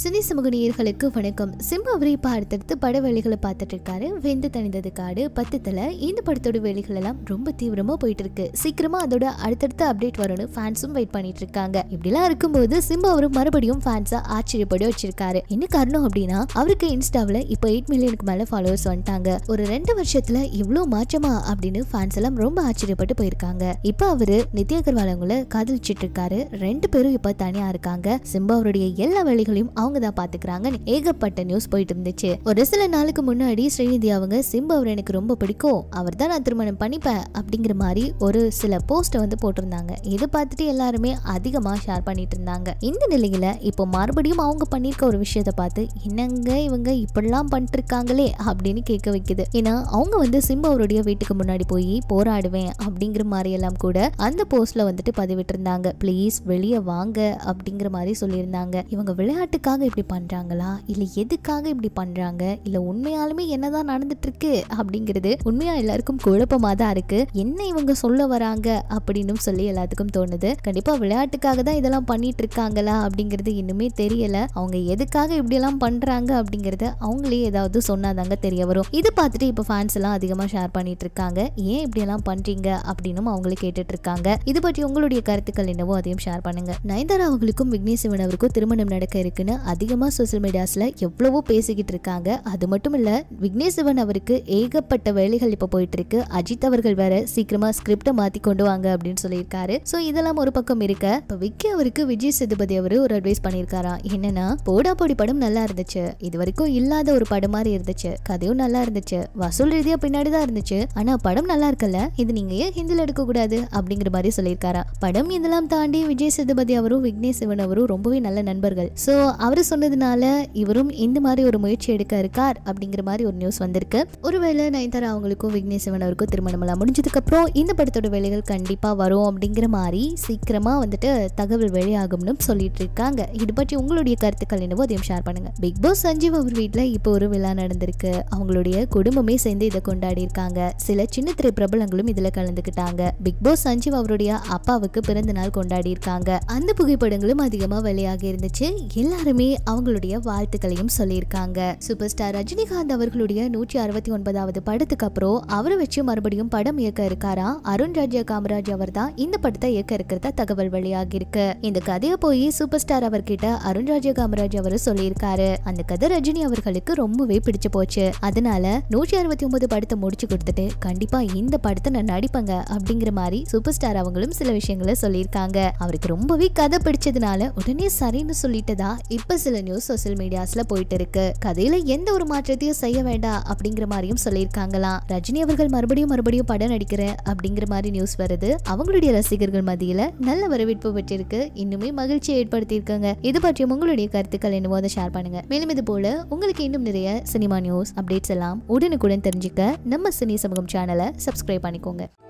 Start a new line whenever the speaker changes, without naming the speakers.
சுனி சமூகநீர்களுக்கு வணக்கம் சிம்பு அவரை இப்போ அடுத்தடுத்து பட வேலைகளை பார்த்துட்டு இருக்காரு வெந்து தணிந்தது காடு பத்துத்தில் இந்த படத்தோட வேலைகள் எல்லாம் ரொம்ப தீவிரமாக போயிட்டு இருக்கு சீக்கிரமா அதோட அடுத்தடுத்த அப்டேட் வரும்னு ஃபேன்ஸும் வெயிட் பண்ணிட்டு இருக்காங்க இப்படிலாம் இருக்கும்போது சிம்பு அவரும் மறுபடியும் ஃபேன்ஸை ஆச்சரியப்படி வச்சிருக்காரு என்ன காரணம் அப்படின்னா அவருக்கு இன்ஸ்டாவில் இப்போ எயிட் மில்லியனுக்கு மேலே ஃபாலோவர்ஸ் வந்துட்டாங்க ஒரு ரெண்டு வருஷத்தில் இவ்வளோ மாற்றமா அப்படின்னு ஃபேன்ஸ் எல்லாம் ரொம்ப ஆச்சரியப்பட்டு போயிருக்காங்க இப்போ அவர் நித்ய அகர்வால் அவங்கள காதலிச்சிட்டு இருக்காரு ரெண்டு பேரும் இப்போ தனியாக இருக்காங்க சிம்பா அவருடைய எல்லா வேலைகளையும் அவங்க தான் பாத்துக்கிறாங்கன்னு ஏகப்பட்ட நியூஸ் போயிட்டு இருந்துச்சு ஒரு சில நாளுக்கு முன்னாடி ஸ்ரீநிதி அவங்க சிம்பு அவர் எனக்கு ரொம்ப பிடிக்கும் அவர் தான் நான் திருமணம் பண்ணிப்பேன் அப்படிங்கிற மாதிரி ஒரு சில போஸ்ட்டை வந்து போட்டிருந்தாங்க இது பார்த்துட்டு எல்லாருமே அதிகமாக ஷேர் பண்ணிட்டு இருந்தாங்க இந்த நிலையில இப்போ மறுபடியும் அவங்க பண்ணியிருக்க ஒரு விஷயத்த பார்த்து என்னங்க இவங்க இப்படிலாம் பண்ணிட்டு இருக்காங்களே அப்படின்னு கேட்க வைக்குது ஏன்னா அவங்க வந்து சிம்பு அவருடைய வீட்டுக்கு முன்னாடி போய் போராடுவேன் அப்படிங்கிற மாதிரி எல்லாம் கூட அந்த போஸ்ட்ல வந்துட்டு பதிவிட்டிருந்தாங்க ப்ளீஸ் வெளியே வாங்க அப்படிங்கிற மாதிரி சொல்லியிருந்தாங்க இவங்க விளையாட்டுக்கு எதுக்காக இப்படி பண்ணுறாங்களா இல்லை எதுக்காக இப்படி பண்ணுறாங்க இல்லை உண்மையாலுமே என்னதான் நடந்துட்டுருக்கு அப்படிங்கிறது உண்மையாக எல்லாருக்கும் குழப்பமாக தான் இருக்குது என்ன இவங்க சொல்ல வராங்க அப்படின்னு சொல்லி எல்லாத்துக்கும் தோணுது கண்டிப்பாக விளையாட்டுக்காக தான் இதெல்லாம் பண்ணிட்டு இருக்காங்களா அப்படிங்கிறது இன்னுமே தெரியல அவங்க எதுக்காக இப்படியெல்லாம் பண்ணுறாங்க அப்படிங்கிறத அவங்களே ஏதாவது சொன்னாதாங்க தெரிய வரும் இது பார்த்துட்டு இப்போ ஃபேன்ஸ் எல்லாம் அதிகமாக ஷேர் பண்ணிட்டு இருக்காங்க ஏன் இப்படியெல்லாம் பண்ணுறீங்க அப்படின்னும் அவங்களே கேட்டுட்டு இருக்காங்க இது பற்றி உங்களுடைய கருத்துக்கள் என்னவோ அதையும் ஷேர் பண்ணுங்க நயன்தாரா அவங்களுக்கும் விக்னேஷ் சிவன் அவருக்கும் திருமணம் நடக்க இருக்குன்னு அதிகமாக சோசியல் மீடியாஸில் எவ்வளவோ பேசிக்கிட்டு இருக்காங்க அது மட்டும் இல்லை விக்னேஷ் சிவன் அவருக்கு ஏகப்பட்ட வேலைகள் இப்போ போயிட்டுருக்கு அஜித் அவர்கள் வேற சீக்கிரமாக ஸ்கிரிப்டை மாற்றி கொண்டு வாங்க அப்படின்னு சொல்லியிருக்காரு ஸோ இதெல்லாம் ஒரு பக்கம் இருக்க இப்போ விக்கி அவருக்கு விஜய் சேதுபதி அவர் ஒரு அட்வைஸ் பண்ணியிருக்காரா என்னன்னா போடா போடி படம் நல்லா இருந்துச்சு இது வரைக்கும் இல்லாத ஒரு படம் மாதிரி இருந்துச்சு கதையும் நல்லா இருந்துச்சு வசூல் ரீதியாக பின்னாடி தான் இருந்துச்சு ஆனால் படம் நல்லா இருக்கல இது நீங்கள் ஏன் ஹிந்தியில் எடுக்கக்கூடாது அப்படிங்கிற மாதிரி சொல்லியிருக்காரா படம் இதெல்லாம் தாண்டி விஜய் சேதுபதி அவரும் விக்னேஷ் சிவன் அவரும் ரொம்பவே நல்ல நண்பர்கள் ஸோ அவர் சொன்னதுனால இவரும் இந்த மாதிரி ஒரு முயற்சி எடுக்க இருக்கார் அப்படிங்கிற மாதிரி ஒரு நியூஸ் வந்திருக்கு ஒருவேளை நயன்தாரா அவங்களுக்கும் விக்னேஷ் எல்லாம் முடிஞ்சதுக்கு முடிஞ்சதுக்கப்புறம் இந்த படத்தோட வேலைகள் கண்டிப்பாக வரும் அப்படிங்கிற மாதிரி சீக்கிரமாக வந்துட்டு தகவல் வெளியாகும்னு சொல்லிட்டு இருக்காங்க இது பற்றி உங்களுடைய கருத்துக்கள் என்னவோ அதையும் ஷேர் பண்ணுங்கள் பிக் பாஸ் சஞ்சீவ் அவர் வீட்டில் இப்போ ஒரு விழா நடந்திருக்கு அவங்களுடைய குடும்பமே சேர்ந்து இதை கொண்டாடி இருக்காங்க சில சின்ன திரை பிரபலங்களும் இதில் கலந்துக்கிட்டாங்க பிக் பாஸ் சஞ்சீவ் அவருடைய அப்பாவுக்கு பிறந்த நாள் கொண்டாடி இருக்காங்க அந்த புகைப்படங்களும் அதிகமாக வெளியாகி இருந்துச்சு எல்லாருமே எல்லாருமே அவங்களுடைய வாழ்த்துக்களையும் சொல்லியிருக்காங்க சூப்பர் ஸ்டார் ரஜினிகாந்த் அவர்களுடைய நூற்றி அறுபத்தி ஒன்பதாவது படத்துக்கு அப்புறம் அவரை வச்சு மறுபடியும் படம் இயக்க இருக்காரா அருண் ராஜா காமராஜ் அவர் தான் இந்த படத்தை இயக்க இருக்கிறதா தகவல் வெளியாகி இருக்கு இந்த கதையை போய் சூப்பர் ஸ்டார் அவர்கிட்ட அருண் ராஜா காமராஜ் அவரு சொல்லியிருக்காரு அந்த கதை ரஜினி அவர்களுக்கு ரொம்பவே பிடிச்சு போச்சு அதனால நூற்றி அறுபத்தி ஒன்பது படத்தை முடிச்சு கொடுத்துட்டு கண்டிப்பா இந்த படத்தை நான் நடிப்பேங்க அப்படிங்கிற மாதிரி சூப்பர் ஸ்டார் அவங்களும் சில விஷயங்களை சொல்லியிருக்காங்க அவருக்கு ரொம்பவே கதை பிடிச்சதுனால உடனே சரின்னு சொல்லிட்டதா இப்ப இப்போ சில நியூஸ் சோசியல் மீடியாஸ்ல போயிட்டு இருக்கு கதையில எந்த ஒரு மாற்றத்தையும் செய்ய வேண்டாம் அப்படிங்கிற மாதிரியும் சொல்லியிருக்காங்களாம் ரஜினி அவர்கள் மறுபடியும் மறுபடியும் படம் நடிக்கிறேன் அப்படிங்கிற மாதிரி நியூஸ் வருது அவங்களுடைய ரசிகர்கள் மத்தியில நல்ல வரவேற்பு பெற்றிருக்கு இன்னுமே மகிழ்ச்சியை ஏற்படுத்தியிருக்காங்க இது பற்றியும் உங்களுடைய கருத்துக்கள் என்னவோ அதை ஷேர் பண்ணுங்க மேலும் இது போல உங்களுக்கு இன்னும் நிறைய சினிமா நியூஸ் அப்டேட்ஸ் எல்லாம் உடனுக்குடன் தெரிஞ்சுக்க நம்ம சினி சமூகம் சேனலை சப்ஸ்கிரைப் பண்ணிக்கோங்க